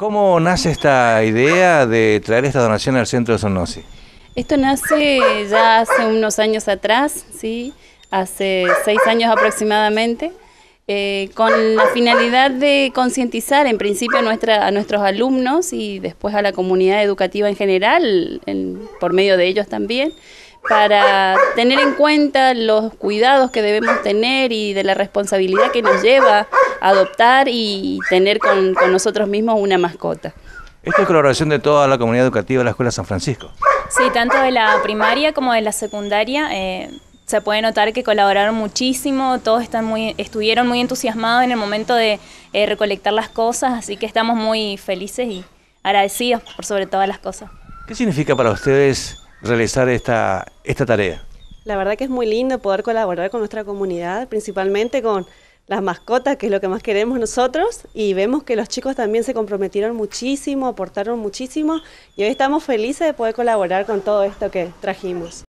¿Cómo nace esta idea de traer esta donación al centro de Sonosi? Esto nace ya hace unos años atrás, ¿sí? hace seis años aproximadamente, eh, con la finalidad de concientizar en principio a, a nuestros alumnos y después a la comunidad educativa en general, por medio de ellos también, para tener en cuenta los cuidados que debemos tener y de la responsabilidad que nos lleva a adoptar y tener con, nosotros mismos una mascota. Esta es colaboración de toda la comunidad educativa de la Escuela San Francisco. Sí, tanto de la primaria como de la secundaria. Eh, se puede notar que colaboraron muchísimo, todos están muy, estuvieron muy entusiasmados en el momento de eh, recolectar las cosas, así que estamos muy felices y agradecidos por sobre todas las cosas. ¿Qué significa para ustedes realizar esta, esta tarea. La verdad que es muy lindo poder colaborar con nuestra comunidad, principalmente con las mascotas, que es lo que más queremos nosotros, y vemos que los chicos también se comprometieron muchísimo, aportaron muchísimo, y hoy estamos felices de poder colaborar con todo esto que trajimos.